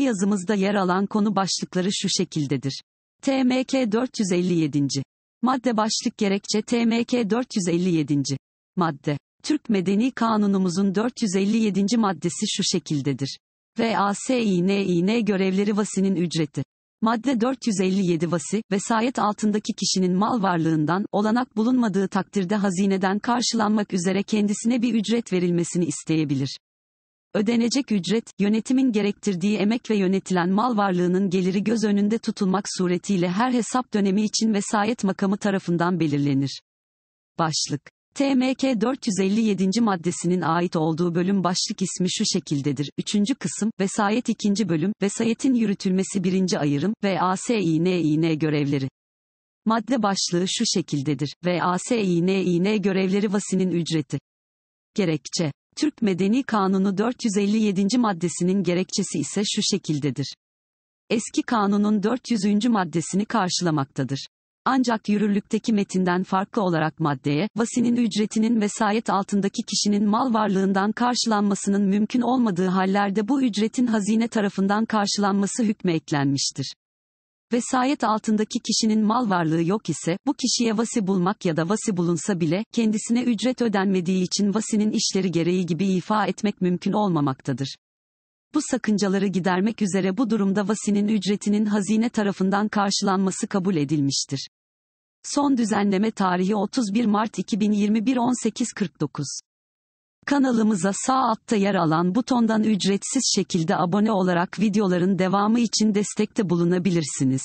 yazımızda yer alan konu başlıkları şu şekildedir. TMK 457. Madde başlık gerekçe TMK 457. Madde. Türk Medeni Kanunumuzun 457. maddesi şu şekildedir. VASİNİN görevleri vasinin ücreti. Madde 457 vasi, vesayet altındaki kişinin mal varlığından, olanak bulunmadığı takdirde hazineden karşılanmak üzere kendisine bir ücret verilmesini isteyebilir. Ödenecek ücret, yönetimin gerektirdiği emek ve yönetilen mal varlığının geliri göz önünde tutulmak suretiyle her hesap dönemi için vesayet makamı tarafından belirlenir. Başlık TMK 457. maddesinin ait olduğu bölüm başlık ismi şu şekildedir. 3. kısım, vesayet 2. bölüm, vesayetin yürütülmesi 1. ayırım ve ASİNİN görevleri. Madde başlığı şu şekildedir. Ve görevleri vasinin ücreti. Gerekçe Türk Medeni Kanunu 457. maddesinin gerekçesi ise şu şekildedir. Eski kanunun 400. maddesini karşılamaktadır. Ancak yürürlükteki metinden farklı olarak maddeye, vasinin ücretinin vesayet altındaki kişinin mal varlığından karşılanmasının mümkün olmadığı hallerde bu ücretin hazine tarafından karşılanması hükmü eklenmiştir. Vesayet altındaki kişinin mal varlığı yok ise, bu kişiye vasi bulmak ya da vasi bulunsa bile, kendisine ücret ödenmediği için vasinin işleri gereği gibi ifa etmek mümkün olmamaktadır. Bu sakıncaları gidermek üzere bu durumda vasinin ücretinin hazine tarafından karşılanması kabul edilmiştir. Son düzenleme tarihi 31 Mart 2021 18.49 Kanalımıza sağ altta yer alan butondan ücretsiz şekilde abone olarak videoların devamı için destekte bulunabilirsiniz.